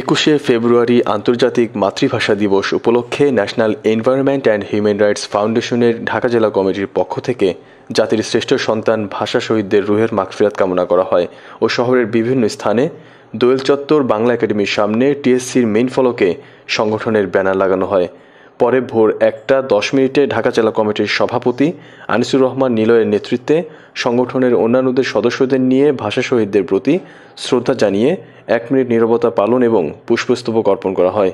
একুশে ফেব্রুয়ারি আন্তর্জাতিক মাতৃভাষা দিবস উপলক্ষে national environment and human rights ফাউন্ডেশনের ঢাকা জেলা কমিটির পক্ষ থেকে জাতির শ্রেষ্ঠ সন্তান ভাষা শহীদদের রুহের মাগফিরাত কামনা করা হয় ও শহরের বিভিন্ন স্থানে দোয়েল চত্বর বাংলা একাডেমির সামনে টিএসসির মেইন ফলকে সংগঠনের ব্যানার লাগানো হয় পরে ভোর একটা দশ মিনিটে ঢাকা জেলা কমিটির সভাপতি আনিসুর রহমান নিলয়ের নেতৃত্বে সংগঠনের অন্যান্যদের সদস্যদের নিয়ে ভাষা শহীদদের প্রতি শ্রদ্ধা জানিয়ে এক মিনিট নিরবতা পালন এবং পুষ্পস্তবক অর্পণ করা হয়